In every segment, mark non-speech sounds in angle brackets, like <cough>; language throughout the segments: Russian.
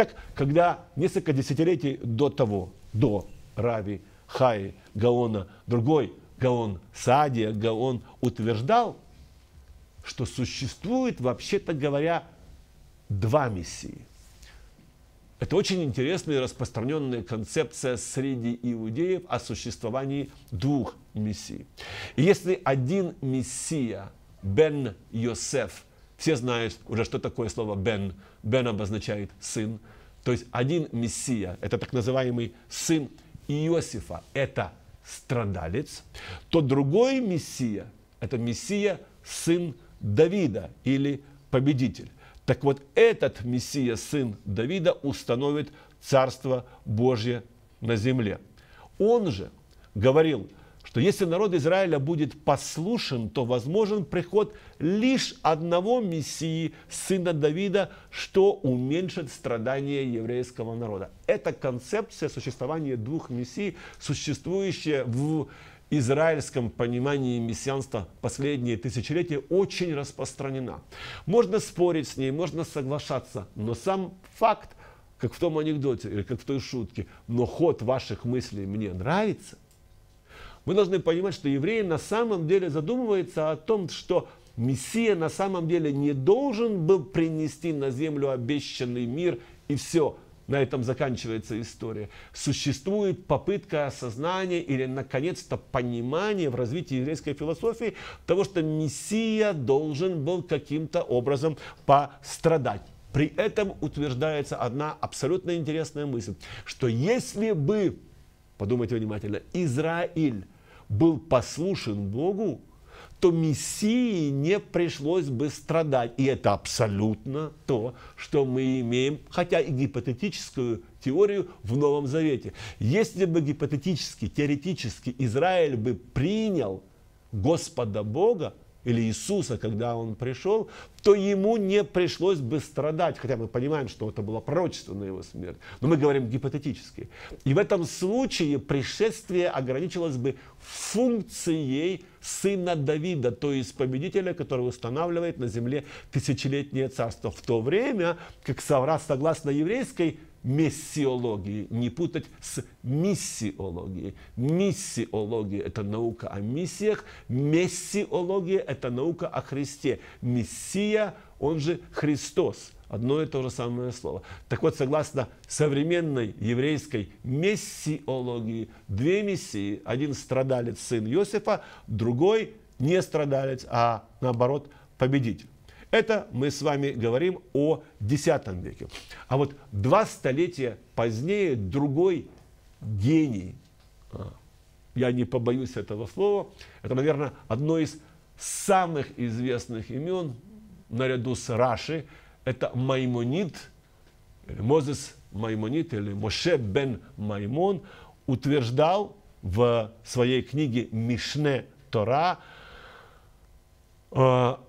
Итак, когда несколько десятилетий до того, до Рави, Хаи, Гаона, другой Гаон, Саадия, Гаон утверждал, что существует, вообще-то говоря, два мессии. Это очень интересная и распространенная концепция среди иудеев о существовании двух мессий. И если один мессия, Бен Йосеф – все знают уже, что такое слово «бен». «Бен» обозначает «сын». То есть один Мессия, это так называемый сын Иосифа, это страдалец, то другой Мессия, это Мессия, сын Давида или победитель. Так вот, этот Мессия, сын Давида, установит Царство Божье на земле. Он же говорил, что если народ Израиля будет послушен, то возможен приход лишь одного Мессии, сына Давида, что уменьшит страдания еврейского народа. Это концепция существования двух Мессий, существующая в израильском понимании мессианства последние тысячелетия очень распространена. Можно спорить с ней, можно соглашаться, но сам факт, как в том анекдоте или как в той шутке, но ход ваших мыслей мне нравится – мы должны понимать, что евреи на самом деле задумываются о том, что Мессия на самом деле не должен был принести на землю обещанный мир и все. На этом заканчивается история. Существует попытка осознания или, наконец-то, понимание в развитии еврейской философии того, что Мессия должен был каким-то образом пострадать. При этом утверждается одна абсолютно интересная мысль, что если бы, подумайте внимательно, Израиль был послушен Богу, то Мессии не пришлось бы страдать. И это абсолютно то, что мы имеем, хотя и гипотетическую теорию в Новом Завете. Если бы гипотетически, теоретически Израиль бы принял Господа Бога, или Иисуса, когда он пришел, то ему не пришлось бы страдать. Хотя мы понимаем, что это было пророчество на его смерть. Но мы говорим гипотетически. И в этом случае пришествие ограничилось бы функцией сына Давида, то есть победителя, который устанавливает на земле тысячелетнее царство. В то время, как согласно еврейской мессиологии, не путать с миссиологией. Миссиология – это наука о миссиях, мессиология – это наука о Христе. Мессия, он же Христос. Одно и то же самое слово. Так вот, согласно современной еврейской мессиологии, две мессии, один страдалец, сын Иосифа, другой не страдалец, а наоборот победитель. Это мы с вами говорим о X веке. А вот два столетия позднее другой гений, а, я не побоюсь этого слова, это, наверное, одно из самых известных имен наряду с Раши, это Маймонид, Мозес Маймонид или Моше бен Маймон утверждал в своей книге Мишне Тора, а,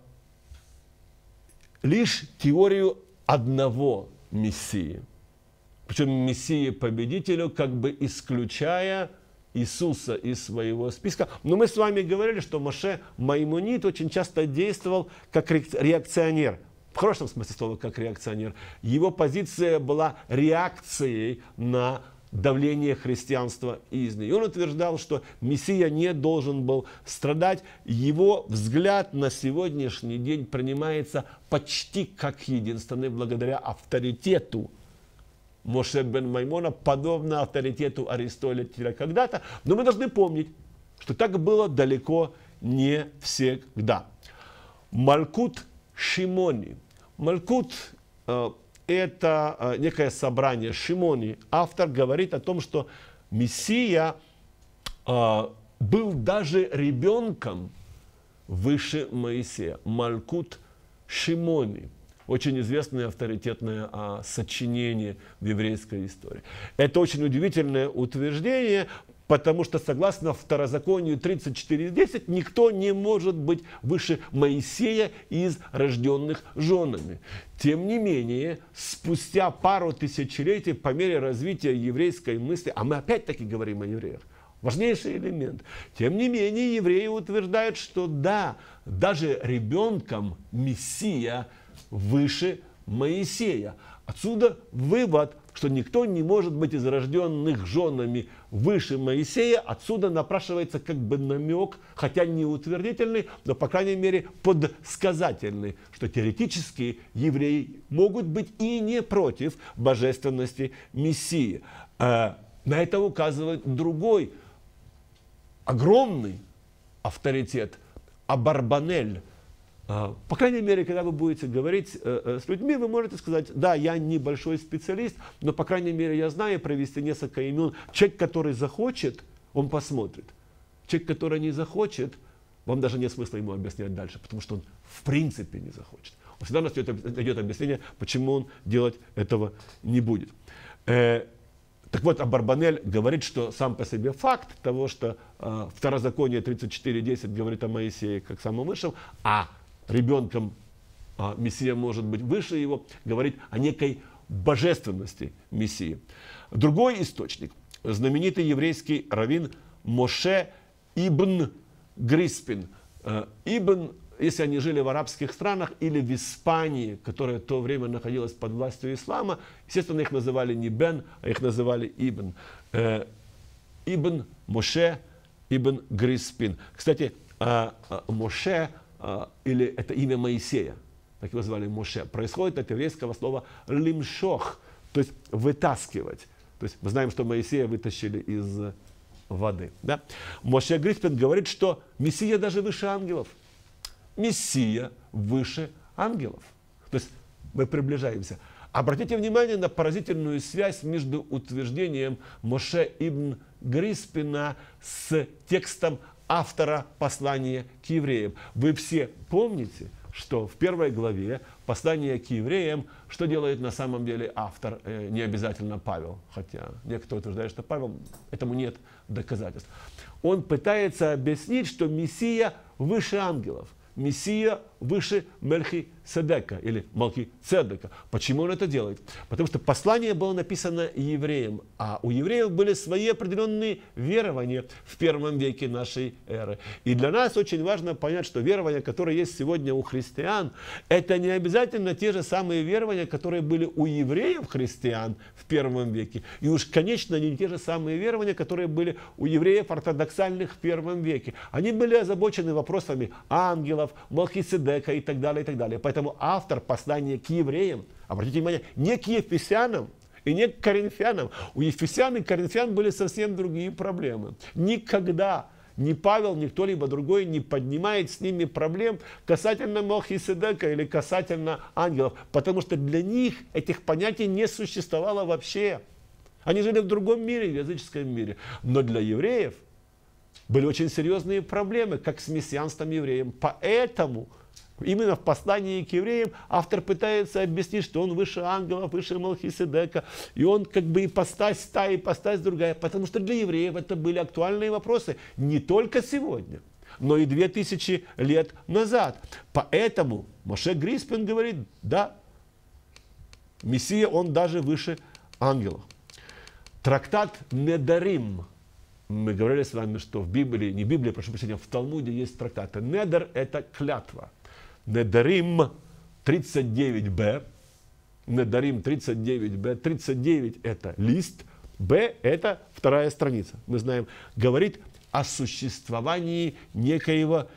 лишь теорию одного Мессии. Причем Мессии победителю, как бы исключая Иисуса из своего списка. Но мы с вами говорили, что Маше Маймонит очень часто действовал как реакционер. В хорошем смысле слова, как реакционер. Его позиция была реакцией на давление христианства из нее. он утверждал, что Мессия не должен был страдать. Его взгляд на сегодняшний день принимается почти как единственный благодаря авторитету Моше бен Маймона, подобно авторитету Аристотеля когда-то. Но мы должны помнить, что так было далеко не всегда. Малькут Шимони. Малькут э, это э, некое собрание Шимони, автор говорит о том, что Мессия э, был даже ребенком выше Моисея. Малькут Шимони. Очень известное авторитетное а, сочинение в еврейской истории. Это очень удивительное утверждение, Потому что согласно второзаконию 34.10 никто не может быть выше Моисея из рожденных женами. Тем не менее, спустя пару тысячелетий по мере развития еврейской мысли, а мы опять-таки говорим о евреях, Важнейший элемент. Тем не менее, евреи утверждают, что да, даже ребенком Мессия выше Моисея. Отсюда вывод, что никто не может быть из рожденных женами выше Моисея, отсюда напрашивается как бы намек, хотя не утвердительный, но, по крайней мере, подсказательный, что теоретически евреи могут быть и не против божественности Мессии. А, на это указывает другой огромный авторитет Абарбанель – а, по крайней мере, когда вы будете говорить э, э, с людьми, вы можете сказать, да, я небольшой специалист, но, по крайней мере, я знаю провести несколько имен. Человек, который захочет, он посмотрит. Человек, который не захочет, вам даже нет смысла ему объяснять дальше, потому что он в принципе не захочет. Он всегда найдет э, объяснение, почему он делать этого не будет. Так вот, Абарбанель говорит, что сам по себе факт того, что э, второзаконие 34.10 говорит о Моисее как самом высшем, а ребенком, а Мессия может быть выше его, говорит о некой божественности Мессии. Другой источник, знаменитый еврейский раввин Моше Ибн Гриспин. Э, Ибн, если они жили в арабских странах или в Испании, которая в то время находилась под властью ислама, естественно, их называли не Бен, а их называли Ибн. Э, Ибн Моше Ибн Гриспин. Кстати, э, Моше а, или это имя Моисея, так его звали Моше, происходит от еврейского слова «лимшох», то есть «вытаскивать». То есть мы знаем, что Моисея вытащили из воды. Да? Моше Грифпин говорит, что Мессия даже выше ангелов. Мессия выше ангелов. То есть мы приближаемся. Обратите внимание на поразительную связь между утверждением Моше ибн Гриспина с текстом автора послания к евреям. Вы все помните, что в первой главе послания к евреям, что делает на самом деле автор, э, не обязательно Павел, хотя некоторые утверждают, что Павел, этому нет доказательств. Он пытается объяснить, что Мессия выше ангелов, Мессия выше Мельхи Седека или Малки Цедека. Почему он это делает? Потому что послание было написано евреям, а у евреев были свои определенные верования в первом веке нашей эры. И для нас очень важно понять, что верования, которые есть сегодня у христиан, это не обязательно те же самые верования, которые были у евреев христиан в первом веке. И уж, конечно, не те же самые верования, которые были у евреев ортодоксальных в первом веке. Они были озабочены вопросами ангелов, Малхиседека, Мелхиседека и так далее, и так далее. Поэтому автор послания к евреям, обратите внимание, не к ефесянам, и не к коринфянам. У ефесян и коринфян были совсем другие проблемы. Никогда ни Павел, ни кто-либо другой не поднимает с ними проблем касательно Мелхиседека или касательно ангелов, потому что для них этих понятий не существовало вообще. Они жили в другом мире, в языческом мире. Но для евреев – были очень серьезные проблемы, как с мессианством евреем. Поэтому именно в послании к евреям автор пытается объяснить, что он выше ангелов, выше Малхиседека, и он как бы и ипостась та, ипостась другая, потому что для евреев это были актуальные вопросы не только сегодня, но и две тысячи лет назад. Поэтому Моше Гриспин говорит, да, Мессия, он даже выше ангелов. Трактат «Недарим» Мы говорили с вами, что в Библии, не в Библии, прошу прощения, в Талмуде есть трактаты. Недер – это клятва. Недерим 39 б Недерим 39 б 39 это лист, б – это вторая страница. Мы знаем, говорит о существовании некоего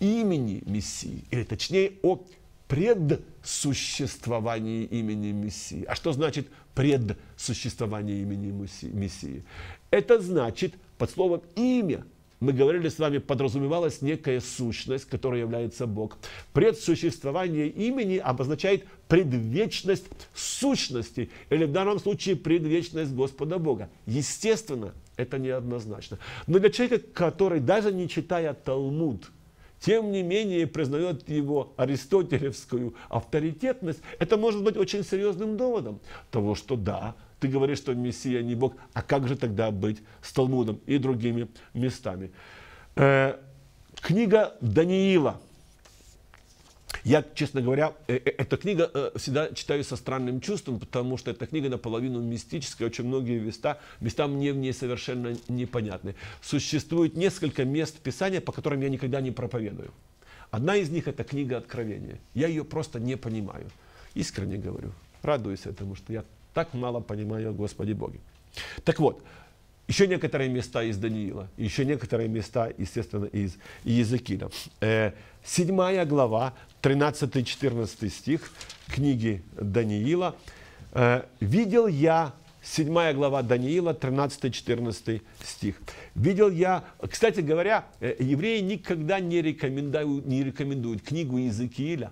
имени Мессии, или точнее о предсуществовании имени Мессии. А что значит предсуществование имени Мессии? Это значит – под словом «имя» мы говорили с вами, подразумевалась некая сущность, которая является Бог. Предсуществование имени обозначает предвечность сущности, или в данном случае предвечность Господа Бога. Естественно, это неоднозначно. Но для человека, который даже не читая Талмуд, тем не менее признает его аристотелевскую авторитетность, это может быть очень серьезным доводом того, что да, ты говоришь, что Мессия не Бог, а как же тогда быть с Талмудом и другими местами? Э, книга Даниила. Я, честно говоря, э, э, эта книга э, всегда читаю со странным чувством, потому что эта книга наполовину мистическая, очень многие места, места мне в ней совершенно непонятны. Существует несколько мест Писания, по которым я никогда не проповедую. Одна из них – это книга Откровения. Я ее просто не понимаю. Искренне говорю. Радуюсь этому, что я так мало понимаю, Господи Боги. Так вот, еще некоторые места из Даниила, еще некоторые места, естественно, из Иезекииля. Э, седьмая глава, 13-14 стих книги Даниила. Э, «Видел я седьмая глава Даниила, 13-14 стих. Видел я, кстати говоря, э, евреи никогда не рекомендуют, не рекомендуют книгу Иезекииля,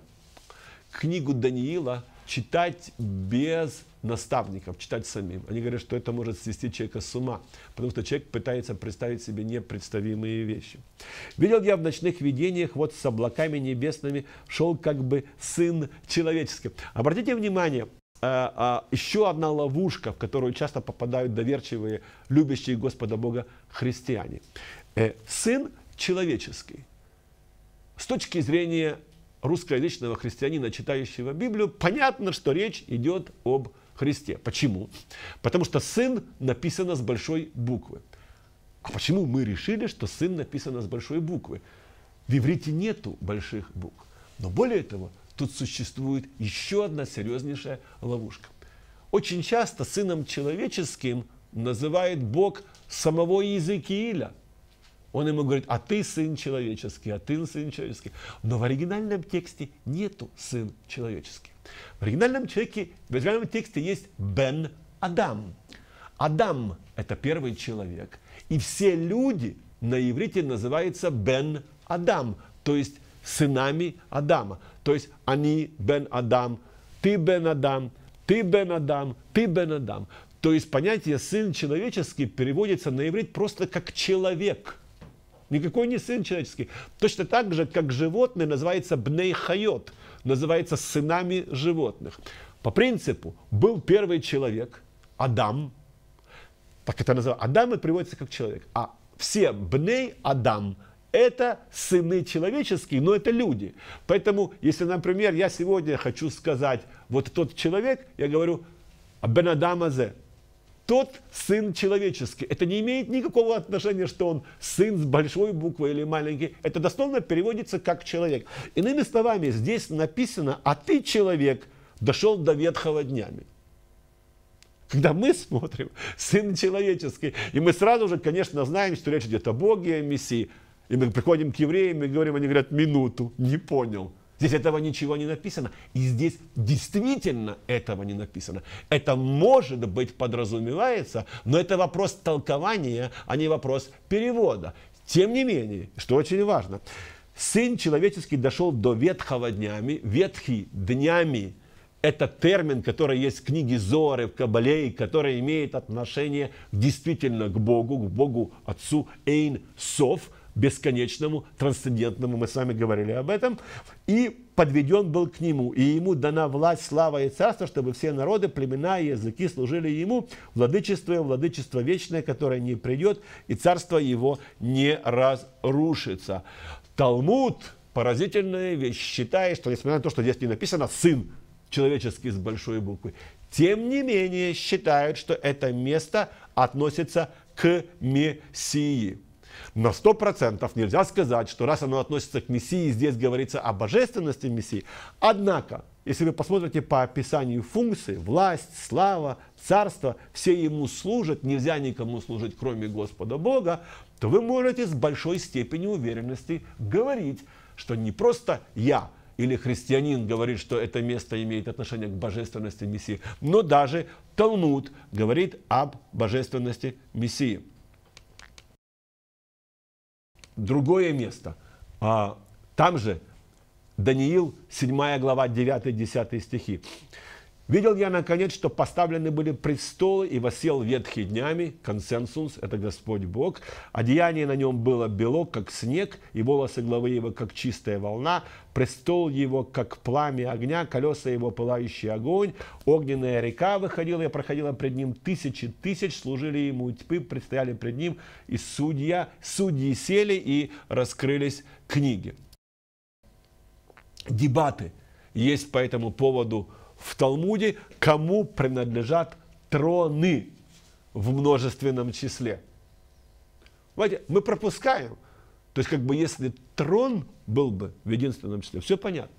книгу Даниила читать без наставников, читать самим. Они говорят, что это может свести человека с ума, потому что человек пытается представить себе непредставимые вещи. Видел я в ночных видениях, вот с облаками небесными шел как бы сын человеческий. Обратите внимание, э, э, еще одна ловушка, в которую часто попадают доверчивые, любящие Господа Бога христиане. Э, сын человеческий. С точки зрения русскоязычного христианина, читающего Библию, понятно, что речь идет об Христе. Почему? Потому что сын написано с большой буквы. А почему мы решили, что сын написано с большой буквы? В иврите нету больших букв. Но более того, тут существует еще одна серьезнейшая ловушка. Очень часто сыном человеческим называет Бог самого Иезекииля. Он ему говорит, а ты сын человеческий, а ты сын человеческий. Но в оригинальном тексте нету сын человеческий. В оригинальном человеке, в оригинальном тексте есть Бен Адам. Адам – это первый человек. И все люди на иврите называются Бен Адам, то есть сынами Адама. То есть они Бен Адам, ты Бен Адам, ты Бен Адам, ты Бен Адам. То есть понятие «сын человеческий» переводится на иврит просто как «человек». Никакой не сын человеческий. Точно так же, как животное называется бнейхайот, называется сынами животных. По принципу, был первый человек, Адам, так это называется, Адам это приводится как человек, а все бней Адам, это сыны человеческие, но это люди. Поэтому, если, например, я сегодня хочу сказать, вот тот человек, я говорю, Бен Адамазе, тот сын человеческий. Это не имеет никакого отношения, что он сын с большой буквы или маленький. Это дословно переводится как человек. Иными словами, здесь написано, а ты человек дошел до ветхого днями. Когда мы смотрим «Сын человеческий», и мы сразу же, конечно, знаем, что речь идет о Боге, о Мессии, и мы приходим к евреям и говорим, они говорят, минуту, не понял – Здесь этого ничего не написано. И здесь действительно этого не написано. Это может быть подразумевается, но это вопрос толкования, а не вопрос перевода. Тем не менее, что очень важно, Сын человеческий дошел до ветхого днями. Ветхий днями – это термин, который есть в книге Зоры, в Кабале, который имеет отношение действительно к Богу, к Богу Отцу Эйн Соф бесконечному, трансцендентному, мы с вами говорили об этом, и подведен был к нему, и ему дана власть, слава и царство, чтобы все народы, племена и языки служили ему, владычество, владычество вечное, которое не придет, и царство его не разрушится. Талмуд, поразительная вещь, считает, что несмотря на то, что здесь не написано «сын», человеческий с большой буквы, тем не менее считают, что это место относится к Мессии. На 100% нельзя сказать, что раз оно относится к Мессии, здесь говорится о божественности Мессии. Однако, если вы посмотрите по описанию функции, власть, слава, царство, все ему служат, нельзя никому служить, кроме Господа Бога, то вы можете с большой степенью уверенности говорить, что не просто я или христианин говорит, что это место имеет отношение к божественности Мессии, но даже Талмуд говорит об божественности Мессии другое место. А, там же Даниил, 7 глава, 9-10 стихи. Видел я, наконец, что поставлены были престолы, и восел ветхи днями, консенсус, это Господь Бог. Одеяние на нем было бело, как снег, и волосы главы его, как чистая волна, престол его, как пламя огня, колеса его, пылающий огонь, огненная река выходила и проходила пред ним, тысячи тысяч служили ему, тьпы предстояли пред ним, и судья, судьи сели и раскрылись книги. Дебаты есть по этому поводу – в Талмуде, кому принадлежат троны в множественном числе. Понимаете, мы пропускаем. То есть, как бы, если трон был бы в единственном числе, все понятно.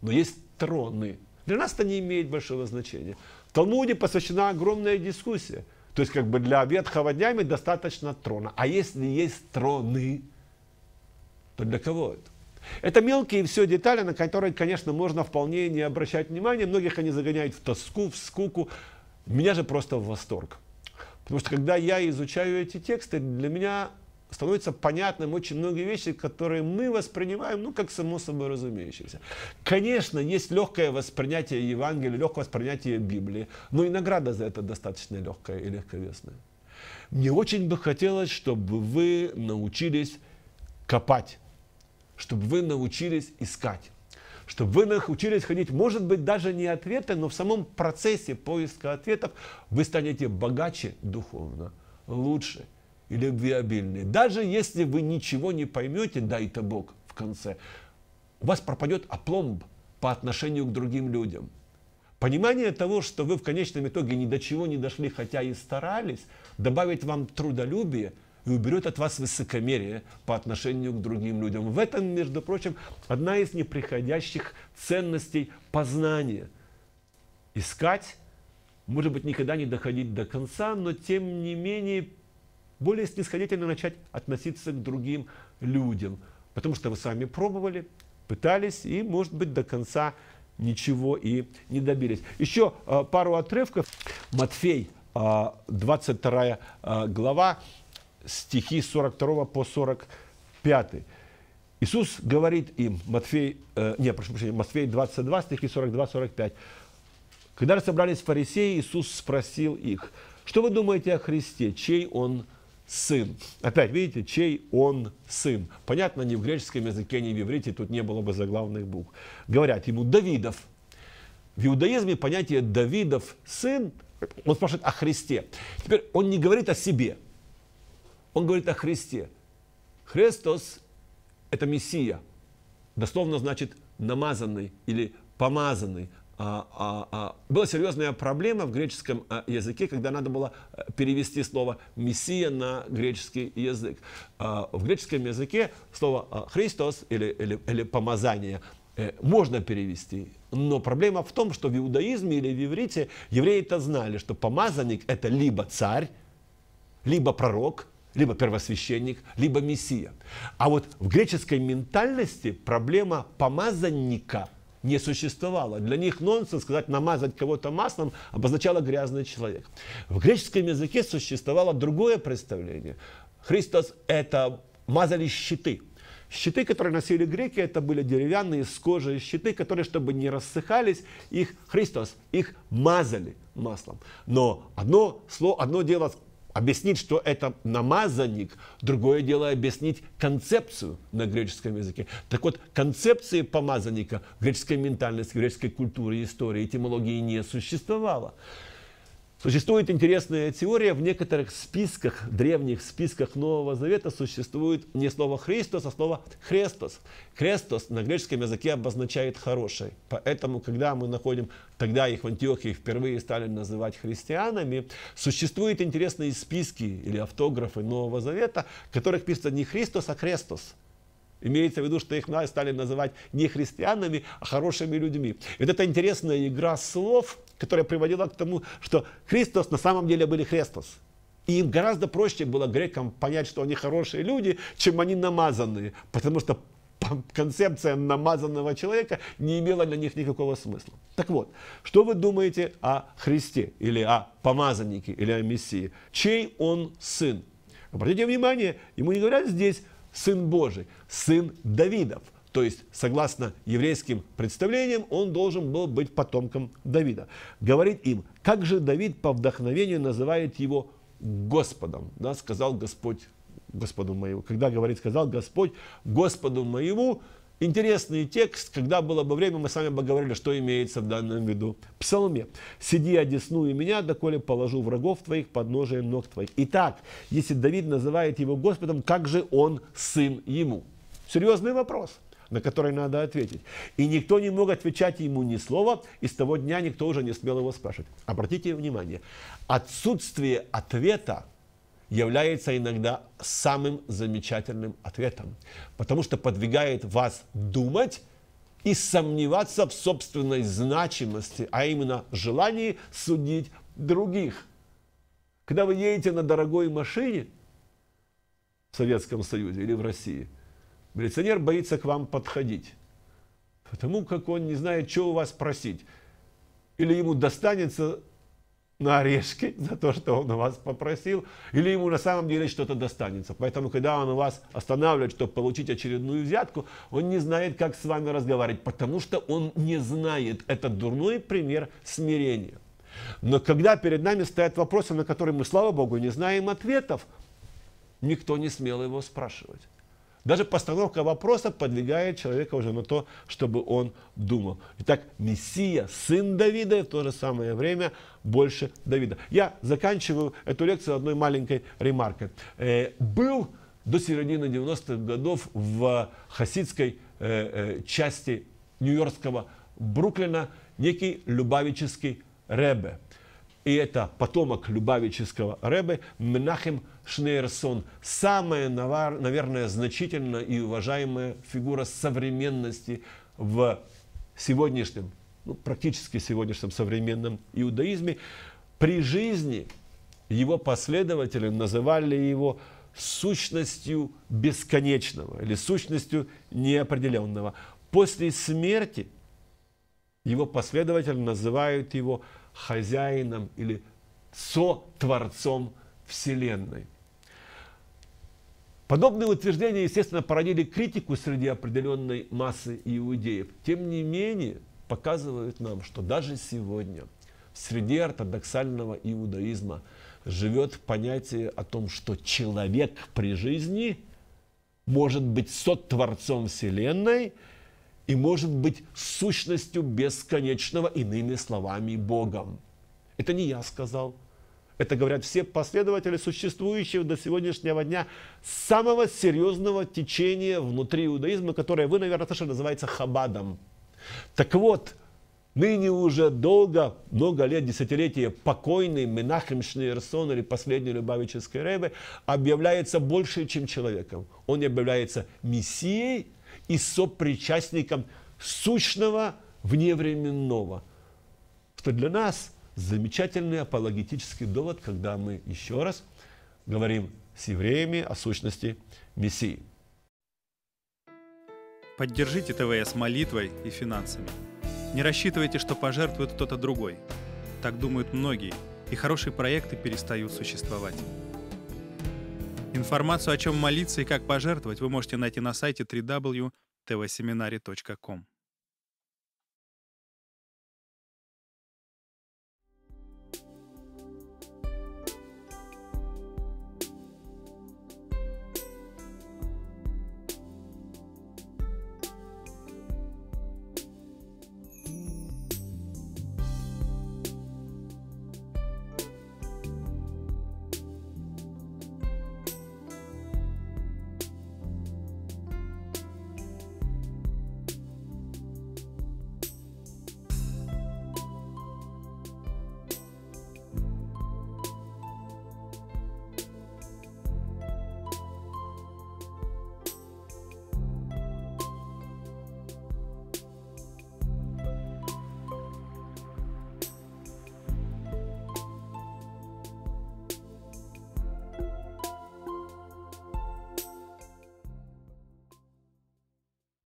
Но есть троны. Для нас это не имеет большого значения. В Талмуде посвящена огромная дискуссия. То есть, как бы, для ветхого днями достаточно трона. А если есть троны, то для кого это? Это мелкие все детали, на которые, конечно, можно вполне не обращать внимания. Многих они загоняют в тоску, в скуку. Меня же просто в восторг. Потому что когда я изучаю эти тексты, для меня становится понятным очень многие вещи, которые мы воспринимаем, ну, как само собой разумеющиеся. Конечно, есть легкое воспринятие Евангелия, легкое воспринятие Библии, но и награда за это достаточно легкая и легковесная. Мне очень бы хотелось, чтобы вы научились копать чтобы вы научились искать, чтобы вы научились ходить, может быть, даже не ответы, но в самом процессе поиска ответов вы станете богаче духовно, лучше и любвеобильнее. Даже если вы ничего не поймете, дай-то Бог в конце, у вас пропадет опломб по отношению к другим людям. Понимание того, что вы в конечном итоге ни до чего не дошли, хотя и старались, добавит вам трудолюбие и уберет от вас высокомерие по отношению к другим людям. В этом, между прочим, одна из неприходящих ценностей познания. Искать, может быть, никогда не доходить до конца, но тем не менее более снисходительно начать относиться к другим людям. Потому что вы сами пробовали, пытались и, может быть, до конца ничего и не добились. Еще а, пару отрывков. Матфей, 22 а, а, глава, стихи 42 по 45. Иисус говорит им, Матфей, э, не, прошу прощения, Матфей 22, стихи 42-45. Когда собрались фарисеи, Иисус спросил их, что вы думаете о Христе, чей он сын? Опять, видите, чей он сын? Понятно, ни в греческом языке, ни в иврите тут не было бы заглавных букв. Говорят ему, Давидов. В иудаизме понятие Давидов сын, он спрашивает о Христе. Теперь он не говорит о себе, он говорит о Христе. Христос – это Мессия. Дословно значит намазанный или помазанный. А, а, а. Была серьезная проблема в греческом а, языке, когда надо было э, перевести слово «мессия» на греческий язык. А, в греческом языке слово а, «христос» или, или, или «помазание» э, можно перевести. Но проблема в том, что в иудаизме или в иврите евреи-то знали, что помазанник – это либо царь, либо пророк – либо первосвященник, либо мессия. А вот в греческой ментальности проблема помазанника не существовала. Для них нонсенс сказать намазать кого-то маслом обозначало грязный человек. В греческом языке существовало другое представление. Христос – это мазали щиты – Щиты, которые носили греки, это были деревянные с кожей щиты, которые, чтобы не рассыхались, их Христос, их мазали маслом. Но одно, слово, одно дело Объяснить, что это намазанник, другое дело объяснить концепцию на греческом языке. Так вот, концепции помазанника греческой ментальности, греческой культуры, истории, этимологии не существовало. Существует интересная теория, в некоторых списках, древних списках Нового Завета существует не слово «Христос», а слово «Хрестос». «Хрестос» на греческом языке обозначает «хороший». Поэтому, когда мы находим, тогда их в Антиохии впервые стали называть христианами, существуют интересные списки или автографы Нового Завета, в которых пишется не «Христос», а «Хрестос». Имеется в виду, что их стали называть не христианами, а хорошими людьми. Вот это интересная игра слов, которая приводила к тому, что Христос на самом деле были Христос. И им гораздо проще было грекам понять, что они хорошие люди, чем они намазанные, потому что концепция намазанного человека не имела для них никакого смысла. Так вот, что вы думаете о Христе или о помазаннике или о Мессии? Чей он сын? Обратите внимание, ему не говорят здесь Сын Божий, сын Давидов. То есть, согласно еврейским представлениям, он должен был быть потомком Давида. Говорит им, как же Давид по вдохновению называет его Господом, да, сказал Господь Господу моему. Когда говорит, сказал Господь Господу моему, Интересный текст, когда было бы время, мы с вами бы говорили, что имеется в данном виду. Псалме. «Сиди, одесную меня, доколе положу врагов твоих под ног твоих». Итак, если Давид называет его Господом, как же он сын ему? Серьезный вопрос на который надо ответить. И никто не мог отвечать ему ни слова, и с того дня никто уже не смел его спрашивать. Обратите внимание, отсутствие ответа является иногда самым замечательным ответом, потому что подвигает вас думать и сомневаться в собственной значимости, а именно желании судить других. Когда вы едете на дорогой машине в Советском Союзе или в России, милиционер боится к вам подходить, потому как он не знает, что у вас просить. Или ему достанется на орешки <laughs> за то, что он у вас попросил, или ему на самом деле что-то достанется. Поэтому, когда он у вас останавливает, чтобы получить очередную взятку, он не знает, как с вами разговаривать, потому что он не знает. Это дурной пример смирения. Но когда перед нами стоят вопросы, на которые мы, слава Богу, не знаем ответов, никто не смел его спрашивать. Даже постановка вопроса подвигает человека уже на то, чтобы он думал. Итак, Мессия, сын Давида, и в то же самое время больше Давида. Я заканчиваю эту лекцию одной маленькой ремаркой. Э, был до середины 90-х годов в хасидской э, э, части Нью-Йоркского Бруклина некий любавический ребе – и это потомок любавического рэбы Менахем Шнейерсон Самая, наверное, значительная и уважаемая фигура современности в сегодняшнем, ну, практически сегодняшнем современном иудаизме. При жизни его последователи называли его сущностью бесконечного или сущностью неопределенного. После смерти его последователи называют его – хозяином или со-творцом Вселенной. Подобные утверждения, естественно, породили критику среди определенной массы иудеев. Тем не менее, показывают нам, что даже сегодня среди ортодоксального иудаизма живет понятие о том, что человек при жизни может быть сотворцом Вселенной – и может быть сущностью бесконечного, иными словами, Богом. Это не я сказал. Это говорят все последователи существующего до сегодняшнего дня самого серьезного течения внутри иудаизма, которое вы, наверное, слышали, называется хабадом. Так вот, ныне уже долго, много лет, десятилетия, покойный Менахем Шнейерсон или последний Любавический Рейбе объявляется больше, чем человеком. Он объявляется мессией, и сопричастником сущного вневременного, что для нас замечательный апологетический довод, когда мы еще раз говорим с евреями о сущности Мессии. Поддержите ТВС молитвой и финансами. Не рассчитывайте, что пожертвует кто-то другой. Так думают многие, и хорошие проекты перестают существовать. Информацию, о чем молиться и как пожертвовать, вы можете найти на сайте www.tvseminary.com.